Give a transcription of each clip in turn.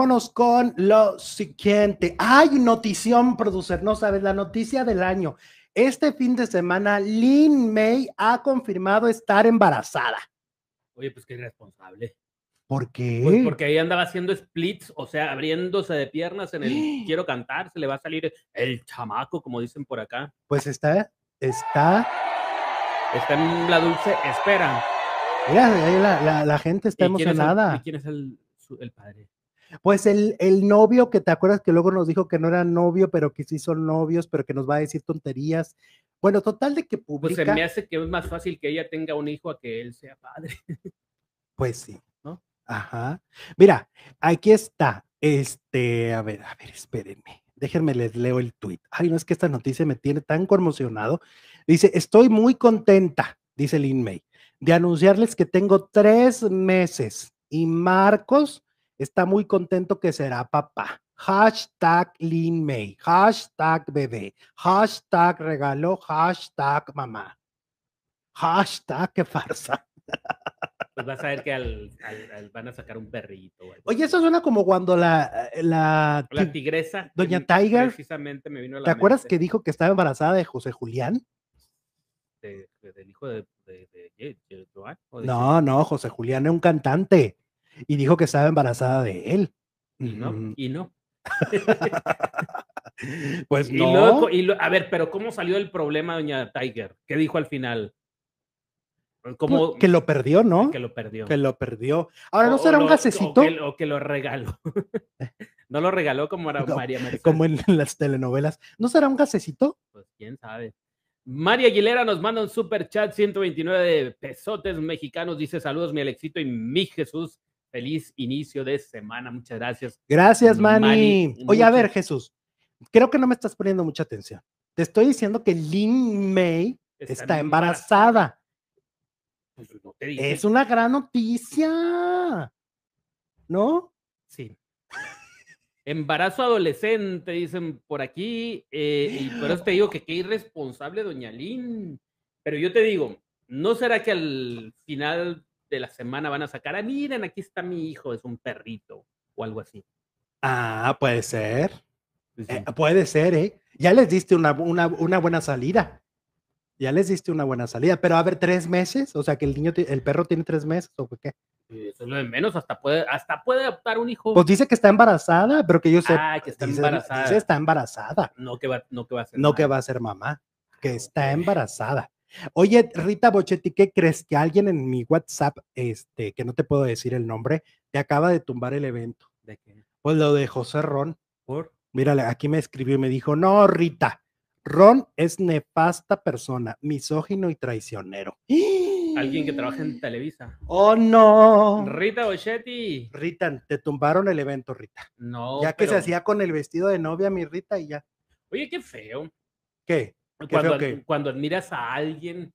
Vámonos con lo siguiente. Hay notición, producer, no sabes, la noticia del año. Este fin de semana, Lin May ha confirmado estar embarazada. Oye, pues qué irresponsable. ¿Por qué? Pues, porque ahí andaba haciendo splits, o sea, abriéndose de piernas en el quiero cantar, se le va a salir el chamaco, como dicen por acá. Pues está, está. Está en la dulce espera. Mira, la, la, gente está emocionada. Quién es el padre? Pues el, el, novio que te acuerdas que luego nos dijo que no era novio, pero que sí son novios, pero que nos va a decir tonterías. Bueno, total de que publica. Pues se me hace que es más fácil que ella tenga un hijo a que él sea padre. Pues sí. ¿No? Ajá. Mira, aquí está. Este, a ver, a ver, espérenme. Déjenme les leo el tweet. Ay, no es que esta noticia me tiene tan conmocionado. Dice, estoy muy contenta, dice Lin May, de anunciarles que tengo tres meses y Marcos está muy contento que será papá. Hashtag Lin May, hashtag bebé, hashtag regalo, hashtag mamá. Hashtag qué farsa. Pues vas a ver que van a sacar un perrito. Oye, eso suena como cuando la, la, tigresa. Doña Tiger. Precisamente me vino a la ¿Te acuerdas que dijo que estaba embarazada de José Julián? del hijo de, de, no, no, José Julián es un cantante. Y dijo que estaba embarazada de él. Y no, y no. pues no. a ver, pero ¿cómo salió el problema, doña Tiger? ¿Qué dijo al final? Eh, pues como, que lo perdió, ¿no? Que lo perdió. Que lo perdió. Ahora, ¿no será un gasecito? O que, lo regaló. no lo regaló como era María Mercedes. Como en las telenovelas. ¿No será un gasecito? Pues quién sabe. María Aguilera nos manda un super chat 129 de pesotes mexicanos. Dice saludos, mi Alexito y mi Jesús. Feliz inicio de semana. Muchas gracias. Gracias, Manny. Oye, a ver, Jesús, creo que no me estás poniendo mucha atención. Te estoy diciendo que Lin May está, embarazada. Pues, es una gran noticia. ¿No? Sí. Embarazo adolescente, dicen por aquí. Eh, y por eso te digo que qué irresponsable, doña Lin. Pero yo te digo, ¿no será que al final de la semana van a sacar, ah, miren, aquí está mi hijo, es un perrito o algo así. Ah, puede ser. Eh, puede ser, ¿eh? Ya les diste una, una, buena salida. Ya les diste una buena salida, pero a ver, tres meses, o sea que el niño, el perro tiene tres meses o qué. Eso es lo de menos, hasta puede, hasta puede adoptar un hijo. Pues dice que está embarazada, pero que yo sé. Ah, que está embarazada. está embarazada. No que no que va a que va a ser mamá, que ah, está embarazada. Oye, Rita Bochetti, ¿qué crees que alguien en mi WhatsApp, este, que no te puedo decir el nombre, te acaba de tumbar el evento? ¿De qué? Pues lo de José Ron. ¿Por? Mírale, aquí me escribió y me dijo, no, Rita, Ron es nefasta persona, misógino y traicionero. Alguien que trabaja en ¡Ah! Televisa. ¡Oh, no! Rita Bochetti. Rita, te tumbaron el evento, Rita. No. Ya que se hacía con el vestido de novia, mi Rita, y ya. Oye, qué feo. ¿Qué? Cuando, admiras a alguien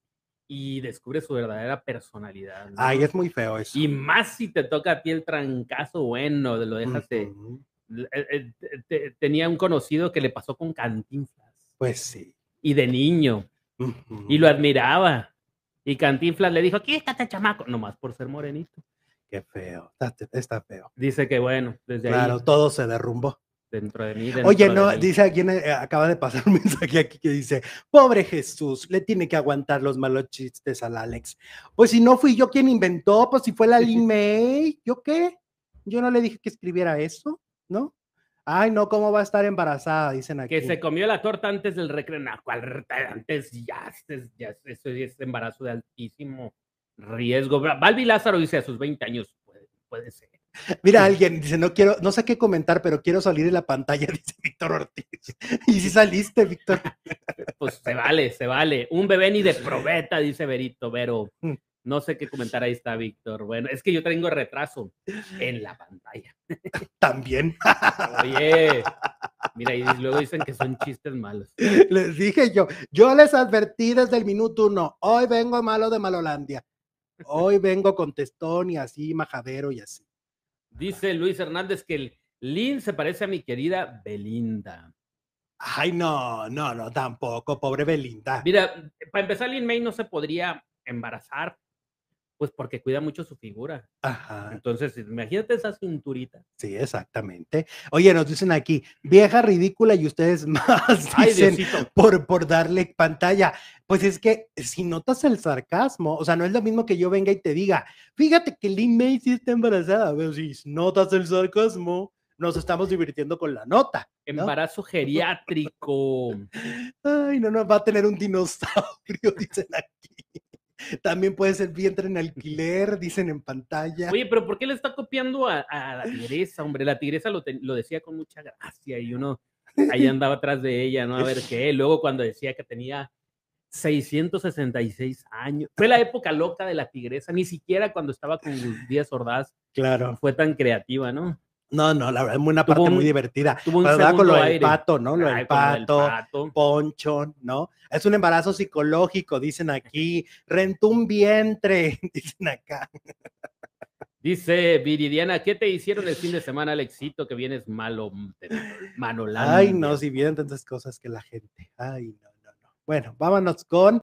y descubres su verdadera personalidad. Ay, es muy feo eso. Y más si te toca a ti el trancazo, bueno, lo dejas eh, eh, Tenía un conocido que le pasó con Cantinflas. Pues sí. Y de niño. Y lo admiraba. Y Cantinflas le dijo, está tan chamaco. Nomás por ser morenito. Qué feo. Está, feo. Dice que bueno, desde ahí. Claro, todo se derrumbó dentro de mí. Oye, no, dice alguien, eh, acaba de pasar un mensaje aquí que dice, pobre Jesús, le tiene que aguantar los malos chistes al Alex. Pues si no fui yo quien inventó, pues si fue la Limey, ¿yo qué? Yo no le dije que escribiera eso, ¿no? Ay, no, ¿cómo va a estar embarazada? Dicen aquí. Que se comió la torta antes del recreo. No, antes ya, ya, eso es embarazo de altísimo riesgo. Balbi Lázaro dice a sus 20 años, puede ser. Mira, alguien dice, no quiero, no sé qué comentar, pero quiero salir de la pantalla, dice Víctor Ortiz. Y si saliste, Víctor. Pues se vale, se vale. Un bebé ni de probeta, dice Verito, pero No sé qué comentar, ahí está Víctor. Bueno, es que yo tengo retraso en la pantalla. También. Oye, mira, y luego dicen que son chistes malos. Les dije yo, yo les advertí desde el minuto uno, hoy vengo malo de Malolandia. Hoy vengo con testón y así, majadero y así. Dice Luis Hernández que el Lin se parece a mi querida Belinda. Ay, no, no, no, tampoco, pobre Belinda. Mira, para empezar, Lin May no se podría embarazar pues porque cuida mucho su figura. Ajá. Entonces, imagínate esa cinturita. Sí, exactamente. Oye, nos dicen aquí, vieja ridícula y ustedes más dicen por, por darle pantalla. Pues es que si notas el sarcasmo, o sea, no es lo mismo que yo venga y te diga, fíjate que Lin May sí está embarazada, pero si notas el sarcasmo, nos estamos divirtiendo con la nota. Embarazo geriátrico. Ay, no, no, va a tener un dinosaurio, dicen aquí. También puede ser vientre en alquiler, dicen en pantalla. Oye, pero ¿por qué le está copiando a, la tigresa, hombre? La tigresa lo, decía con mucha gracia y uno ahí andaba atrás de ella, ¿no? A ver qué. Luego cuando decía que tenía 666 años. Fue la época loca de la tigresa, ni siquiera cuando estaba con Díaz Ordaz. Claro. Fue tan creativa, ¿no? No, no, la verdad es una parte muy divertida. Tuvo un ¿verdad? con lo del pato, ¿no? Lo del pato, poncho, ¿no? Es un embarazo psicológico, dicen aquí. Rentó un vientre, dicen acá. Dice Viridiana, ¿qué te hicieron el fin de semana, Alexito? Que vienes malo, manolando. Ay, no, si vienen tantas cosas que la gente. Ay, no, no, no. Bueno, vámonos con